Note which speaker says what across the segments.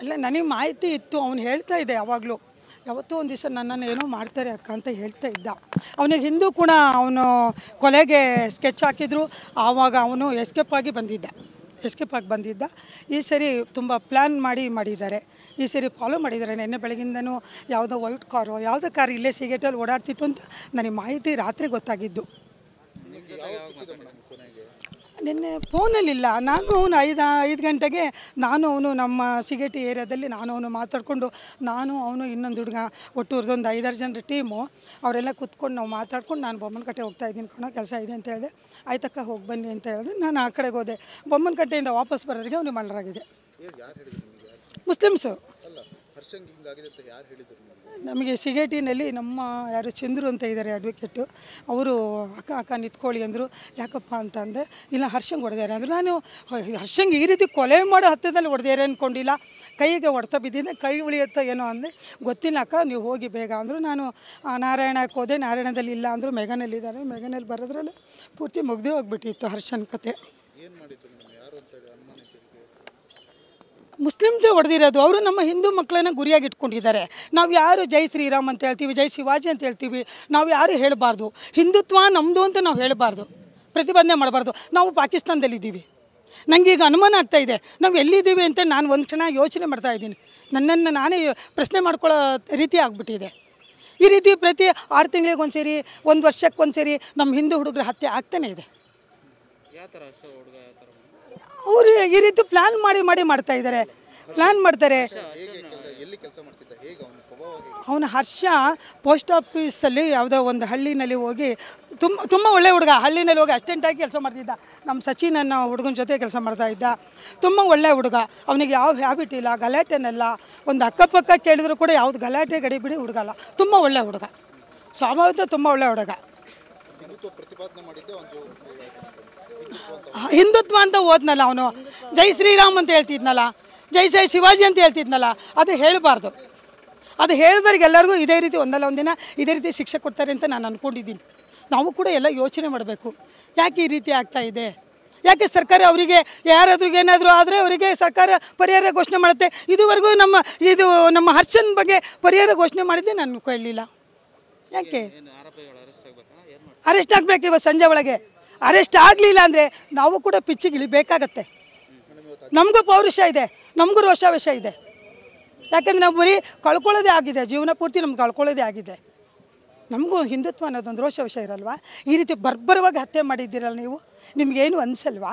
Speaker 1: ಅಲ್ಲ ನನಗೆ ಮಾಹಿತಿ ಇತ್ತು ಅವನು ಹೇಳ್ತಾ ಇದ್ದೆ ಯಾವಾಗಲೂ ಯಾವತ್ತೂ ಒಂದು ದಿವಸ ನನ್ನನ್ನು ಏನೋ ಮಾಡ್ತಾರೆ ಅಕ್ಕ ಅಂತ ಹೇಳ್ತಾ ಇದ್ದ ಅವನಿಗೆ ಹಿಂದೂ ಕೂಡ ಅವನು ಕೊಲೆಗೆ ಸ್ಕೆಚ್ ಹಾಕಿದ್ರು ಆವಾಗ ಅವನು ಎಸ್ಕೇಪ್ ಆಗಿ ಬಂದಿದ್ದ ಎಸ್ಕೇಪ್ ಆಗಿ ಬಂದಿದ್ದ ಈ ಸರಿ ತುಂಬ ಪ್ಲ್ಯಾನ್ ಮಾಡಿ ಮಾಡಿದ್ದಾರೆ ಈ ಸರಿ ಫಾಲೋ ಮಾಡಿದ್ದಾರೆ ನಿನ್ನೆ ಬೆಳಗಿಂದನೂ ಯಾವುದೋ ವೈಟ್ ಕಾರು ಯಾವುದೋ ಕಾರ್ ಇಲ್ಲೇ ಸಿಗೇಟಲ್ಲಿ ಓಡಾಡ್ತಿತ್ತು ಅಂತ ನನಗೆ ಮಾಹಿತಿ ರಾತ್ರಿ ಗೊತ್ತಾಗಿದ್ದು ನಿನ್ನೆ ಫೋನಲ್ಲಿಲ್ಲ ನಾನು ಅವನು ಐದು ಐದು ಗಂಟೆಗೆ ನಾನು ಅವನು ನಮ್ಮ ಸಿಗೇಟಿ ಏರಿಯಾದಲ್ಲಿ ನಾನು ಅವನು ಮಾತಾಡಿಕೊಂಡು ನಾನು ಅವನು ಇನ್ನೊಂದು ಹುಡುಗ ಒಂದು ಐದಾರು ಜನರ ಟೀಮು ಅವರೆಲ್ಲ ಕೂತ್ಕೊಂಡು ನಾವು ಮಾತಾಡ್ಕೊಂಡು ನಾನು ಬೊಮ್ಮನಕಟ್ಟೆ ಹೋಗ್ತಾ ಇದ್ದೀನಿ ಕಣೋ ಕೆಲಸ ಇದೆ ಅಂತ ಹೇಳಿದೆ ಆಯ್ತಕ್ಕ ಹೋಗಿ ಬನ್ನಿ ಅಂತ ಹೇಳಿದೆ ನಾನು ಆ ಕಡೆಗೆ ಹೋದೆ ಬೊಮ್ಮನಕಟ್ಟೆಯಿಂದ ವಾಪಸ್ ಬರೋದ್ರಿಗೆ ಅವನು ಮಣ್ಣರಾಗಿದೆ ಮುಸ್ಲಿಮ್ಸು ನಮಗೆ ಸಿಗೇಟಿನಲ್ಲಿ ನಮ್ಮ ಯಾರು ಚಂದ್ರು ಅಂತ ಇದ್ದಾರೆ ಅಡ್ವೊಕೇಟು ಅವರು ಅಕ್ಕ ಅಕ್ಕ ನಿಂತ್ಕೊಳ್ಳಿ ಅಂದರು ಯಾಕಪ್ಪ ಅಂತ ಇಲ್ಲ ಹರ್ಷಂಗೆ ಹೊಡೆದಾರೆ ಅಂದ್ರೆ ನಾನು ಹರ್ಷಂಗೆ ಈ ರೀತಿ ಕೊಲೆ ಮಾಡೋ ಹತ್ತಿರದಲ್ಲಿ ಹೊಡೆದಾರೆ ಅಂದ್ಕೊಂಡಿಲ್ಲ ಕೈಗೆ ಹೊಡೆತ ಬಿದ್ದಿದ್ದೆ ಕೈ ಉಳಿಯುತ್ತ ಏನೋ ಅಂದರೆ ಗೊತ್ತಿಲ್ಲ ಅಕ್ಕ ನೀವು ಹೋಗಿ ಬೇಗ ಅಂದರು ನಾನು ನಾರಾಯಣಕ್ಕೆ ಹೋದೆ ನಾರಾಯಣದಲ್ಲಿ ಇಲ್ಲ ಅಂದರು ಮೆಗನಲ್ಲಿದ್ದಾರೆ ಮೆಗನಲ್ಲಿ ಬರೋದ್ರಲ್ಲಿ ಪೂರ್ತಿ ಮುಗ್ದೇ ಹೋಗ್ಬಿಟ್ಟಿತ್ತು ಹರ್ಷನ್ ಕತೆ ಮುಸ್ಲಿಮ್ಸೇ ಹೊಡೆದಿರೋದು ಅವರು ನಮ್ಮ ಹಿಂದೂ ಮಕ್ಕಳನ್ನ ಗುರಿಯಾಗಿ ಇಟ್ಕೊಂಡಿದ್ದಾರೆ ನಾವು ಯಾರು ಜೈ ಶ್ರೀರಾಮ್ ಅಂತ ಹೇಳ್ತೀವಿ ಜೈ ಶಿವಾಜಿ ಅಂತ ಹೇಳ್ತೀವಿ ನಾವು ಯಾರು ಹೇಳಬಾರ್ದು ಹಿಂದುತ್ವ ನಮ್ಮದು ಅಂತ ನಾವು ಹೇಳಬಾರ್ದು ಪ್ರತಿಭಟನೆ ಮಾಡಬಾರ್ದು ನಾವು ಪಾಕಿಸ್ತಾನದಲ್ಲಿದ್ದೀವಿ ನನಗೀಗ ಅನುಮಾನ ಆಗ್ತಾ ಇದೆ ನಾವು ಎಲ್ಲಿದ್ದೀವಿ ಅಂತ ನಾನು ಒಂದು ಕ್ಷಣ ಯೋಚನೆ ಮಾಡ್ತಾ ಇದ್ದೀನಿ ನನ್ನನ್ನು ನಾನೇ ಪ್ರಶ್ನೆ ಮಾಡ್ಕೊಳ್ಳೋ ರೀತಿ ಆಗಿಬಿಟ್ಟಿದೆ ಈ ರೀತಿ ಪ್ರತಿ ಆರು ತಿಂಗಳಿಗೆ ಒಂದು ಸೇರಿ ಒಂದು ವರ್ಷಕ್ಕೆ ಒಂದು ಸೇರಿ ನಮ್ಮ ಹಿಂದೂ ಹುಡುಗರ ಹತ್ಯೆ ಆಗ್ತಾನೇ ಇದೆ ಈ ರೀತಿ ಪ್ಲಾನ್ ಮಾಡಿ ಮಾಡಿ ಮಾಡ್ತಾ ಇದ್ದಾರೆ ಪ್ಲಾನ್ ಮಾಡ್ತಾರೆ ಅವನ ಹರ್ಷ ಪೋಸ್ಟ್ ಆಫೀಸಲ್ಲಿ ಯಾವುದೋ ಒಂದು ಹಳ್ಳಿನಲ್ಲಿ ಹೋಗಿ ತುಂಬ ತುಂಬ ಒಳ್ಳೆ ಹುಡುಗ ಹಳ್ಳಿನಲ್ಲಿ ಹೋಗಿ ಅಸ್ಟೆಂಟಾಗಿ ಕೆಲಸ ಮಾಡ್ತಿದ್ದ ನಮ್ಮ ಸಚಿನ್ ಅನ್ನೋ ಹುಡುಗನ ಜೊತೆ ಕೆಲಸ ಮಾಡ್ತಾ ಇದ್ದ ತುಂಬ ಒಳ್ಳೆ ಹುಡುಗ ಅವನಿಗೆ ಯಾವ ಹ್ಯಾಬಿಟ್ ಇಲ್ಲ ಗಲಾಟೆನೆಲ್ಲ ಒಂದು ಅಕ್ಕಪಕ್ಕ ಕೇಳಿದ್ರು ಕೂಡ ಯಾವ್ದು ಗಲಾಟೆ ಗಡಿಬಿಡಿ ಹುಡುಗಲ್ಲ ತುಂಬ ಒಳ್ಳೆ ಹುಡುಗ ಸ್ವಭಾವದ ತುಂಬ ಒಳ್ಳೆ ಹುಡುಗ ಹಿಂದುತ್ವ ಅಂತ ಹೋದ್ನಲ್ಲ ಅವನು ಜೈ ಶ್ರೀರಾಮ್ ಅಂತ ಹೇಳ್ತಿದ್ನಲ್ಲ ಜೈ ಜೈ ಶಿವಾಜಿ ಅಂತ ಹೇಳ್ತಿದ್ನಲ್ಲ ಅದು ಹೇಳಬಾರ್ದು ಅದು ಎಲ್ಲರಿಗೂ ಇದೇ ರೀತಿ ಒಂದಲ್ಲ ಒಂದು ದಿನ ಇದೇ ರೀತಿ ಶಿಕ್ಷೆ ಕೊಡ್ತಾರೆ ಅಂತ ನಾನು ಅಂದ್ಕೊಂಡಿದ್ದೀನಿ ನಾವು ಕೂಡ ಎಲ್ಲ ಯೋಚನೆ ಮಾಡಬೇಕು ಯಾಕೆ ಈ ರೀತಿ ಆಗ್ತಾ ಇದೆ ಯಾಕೆ ಸರ್ಕಾರ ಅವರಿಗೆ ಯಾರಾದ್ರೂ ಏನಾದರೂ ಆದರೆ ಅವರಿಗೆ ಸರ್ಕಾರ ಪರಿಹಾರ ಘೋಷಣೆ ಮಾಡುತ್ತೆ ಇದುವರೆಗೂ ನಮ್ಮ ಇದು ನಮ್ಮ ಹರ್ಷನ್ ಬಗ್ಗೆ ಪರಿಹಾರ ಘೋಷಣೆ ಮಾಡಿದ್ದೆ ನಾನು ಕೇಳಲಿಲ್ಲ ಯಾಕೆ ಅರೆಸ್ಟ್ ಆಗಬೇಕು ಇವತ್ತು ಸಂಜೆ ಒಳಗೆ ಅರೆಸ್ಟ್ ಆಗಲಿಲ್ಲ ಅಂದರೆ ನಾವು ಕೂಡ ಪಿಚ್ಚಿಗಿಳಿಬೇಕಾಗತ್ತೆ ನಮಗೂ ಪೌರುಷ ಇದೆ ನಮಗೂ ರೋಷಾವೇಶ ಇದೆ ಯಾಕಂದರೆ ನಾವು ಬರೀ ಕಳ್ಕೊಳ್ಳೋದೇ ಆಗಿದೆ ಜೀವನ ಪೂರ್ತಿ ನಮ್ಗೆ ಕಳ್ಕೊಳ್ಳೋದೇ ಆಗಿದೆ ನಮಗೂ ಹಿಂದುತ್ವ ಅನ್ನೋದೊಂದು ರೋಷ ಇರಲ್ವಾ ಈ ರೀತಿ ಬರ್ಬರವಾಗಿ ಹತ್ಯೆ ಮಾಡಿದ್ದೀರಲ್ಲ ನೀವು ನಿಮಗೇನು ಅನಿಸಲ್ವಾ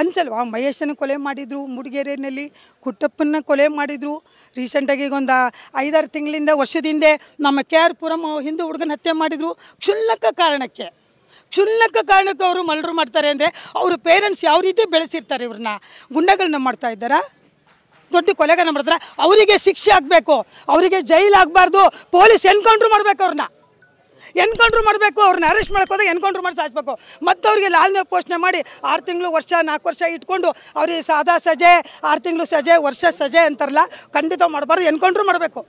Speaker 1: ಅನಿಸಲ್ವಾ ಮಹೇಶನ ಕೊಲೆ ಮಾಡಿದರು ಮೂಡಿಗೆರೆಯಲ್ಲಿ ಕುಟ್ಟಪ್ಪನ ಕೊಲೆ ಮಾಡಿದರು ರೀಸೆಂಟಾಗಿ ಈಗ ಒಂದು ಐದಾರು ತಿಂಗಳಿಂದ ವರ್ಷದಿಂದ ನಮ್ಮ ಕೆ ಆರ್ ಪುರಂ ಹಿಂದೂ ಹುಡುಗನ ಹತ್ಯೆ ಮಾಡಿದರು ಕ್ಷುಲ್ಲಕ ಕಾರಣಕ್ಕೆ ಕ್ಷುಲ್ಲಕ ಕಾರಣಕ್ಕೆ ಅವರು ಮಲ್ರು ಮಾಡ್ತಾರೆ ಅಂದರೆ ಅವ್ರ ಪೇರೆಂಟ್ಸ್ ಯಾವ ರೀತಿ ಬೆಳೆಸಿರ್ತಾರೆ ಇವ್ರನ್ನ ಗುಂಡಗಳನ್ನ ಮಾಡ್ತಾ ಇದ್ದಾರಾ ದೊಡ್ಡ ಕೊಲೆಗಾರ ಮಾಡ್ತಾರೆ ಅವರಿಗೆ ಶಿಕ್ಷೆ ಆಗಬೇಕು ಅವರಿಗೆ ಜೈಲು ಆಗಬಾರ್ದು ಪೊಲೀಸ್ ಎನ್ಕೌಂಟ್ರ್ ಮಾಡಬೇಕು ಅವ್ರನ್ನ ಎನ್ಕೌಂಟ್ರ್ ಮಾಡಬೇಕು ಅವ್ರನ್ನ ಅರೆಸ್ಟ್ ಮಾಡ್ಕೋದಾಗ ಎನ್ಕೌಂಟ್ರ್ ಮಾಡಿ ಸಾಯಿಸ್ಬೇಕು ಮತ್ತು ಅವರಿಗೆ ಲಾಲ್ನ ಪೋಷಣೆ ಮಾಡಿ ಆರು ತಿಂಗಳು ವರ್ಷ ನಾಲ್ಕು ವರ್ಷ ಇಟ್ಕೊಂಡು ಅವ್ರಿಗೆ ಸಾದಾ ಸಜೆ ಆರು ತಿಂಗಳು ಸಜೆ ವರ್ಷ ಸಜೆ ಅಂತಾರಲ್ಲ ಖಂಡಿತ ಮಾಡಬಾರ್ದು ಎನ್ಕೌಂಟ್ರ್ ಮಾಡಬೇಕು